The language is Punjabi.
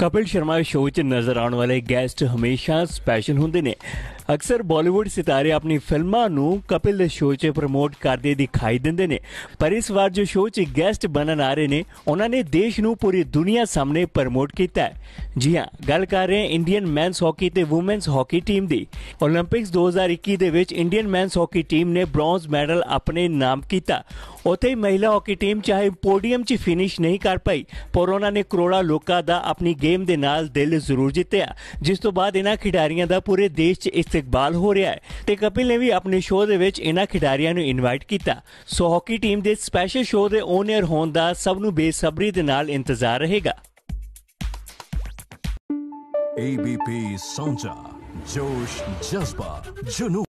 ਕਪਿਲ ਸ਼ਰਮਾ ਸ਼ੋਅ 'ਚ ਨਜ਼ਰ ਆਉਣ ਵਾਲੇ ਗੈਸਟ ਹਮੇਸ਼ਾ ਸਪੈਸ਼ਲ ਹੁੰਦੇ ਨੇ ਅਕਸਰ ਬਾਲੀਵੁੱਡ ਸਿਤਾਰੇ ਆਪਣੀ ਫਿਲਮਾਂ ਨੂੰ ਕਪਿਲ ਦੇ ਸ਼ੋਅ 'ਚ ਪ੍ਰਮੋਟ ਕਰਦੇ ਦਿਖਾਈ ਦਿੰਦੇ ਨੇ ਪਰ ਇਸ ਵਾਰ ਜੋ ਸ਼ੋਅ 'ਚ ਗੈਸਟ ਬਣਨ ਆ ਰਹੇ ਨੇ ਉਹਨਾਂ ਨੇ ਦੇਸ਼ ਨੂੰ ਪੂਰੀ ਦੁਨੀਆ ਸਾਹਮਣੇ ਪ੍ਰਮੋਟ ਕੀਤਾ ਜੀ ਹਾਂ ਗੱਲ ਕਰ ਰਹੇ ਹਾਂ ਇੰਡੀਅਨ ਮੈਨਸ ਹਾਕੀ ਤੇ ਔਮਨਸ ਹਾਕੀ ਟੀਮ ਦੀ 올림픽ਸ 2021 ਦੇ ਵਿੱਚ ਇੰਡੀਅਨ ਮੈਨਸ ਹਾਕੀ ਟੀਮ ਨੇ ਬ੍ਰੌਂਜ਼ ਮੈਡਲ ਆਪਣੇ ਨਾਮ ਕੀਤਾ ਉਥੇ ਮਹਿਲਾ ਹਾਕੀ ਟੀਮ ਚਾਹੇ ਪੋਡੀਅਮ 'ਚ ਫਿਨਿਸ਼ ਨਹੀਂ ਕਰ ਪਾਈ ਪਰ ਉਹਨਾਂ ਨੇ ਕਰੋੜਾ ਲੋਕਾਂ ਦਾ ਆਪਣੀ ਗੇਮ ਦੇ ਨਾਲ ਦਿਲ ਜ਼ਰੂਰ ਜਿੱਤਿਆ ਜਿਸ ਤੋਂ ਬਾਅਦ ਇਹਨਾਂ ਖਿਡਾਰੀਆਂ ਦਾ ਪੂਰੇ ਦੇਸ਼ 'ਚ ਇਸ ਇਸਤਕਬਾਲ ਹੋ ਰਿਹਾ ਹੈ ਤੇ ਕਪਿਲ ਨੇ ਵੀ ਆਪਣੇ ਸ਼ੋਅ ਦੇ ਵਿੱਚ ਇਹਨਾਂ ਖਿਡਾਰੀਆਂ ਨੂੰ ਇਨਵਾਈਟ ਕੀਤਾ ਸੋ ਹਾਕੀ ਟੀਮ ਦੇ ਸਪੈਸ਼ਲ ਸ਼ੋਅ ਦੇ ਓਨਰ ਹੋਣ ਦਾ ਸਭ ਨੂੰ ਬੇਸਬਰੀ ਦੇ ਨਾਲ ਇੰਤਜ਼ਾਰ ਰਹੇਗਾ ABP ਸੌਂਜਾ ਜੋਸ਼ ਜਜ਼ਬਾ ਜੁਨੂ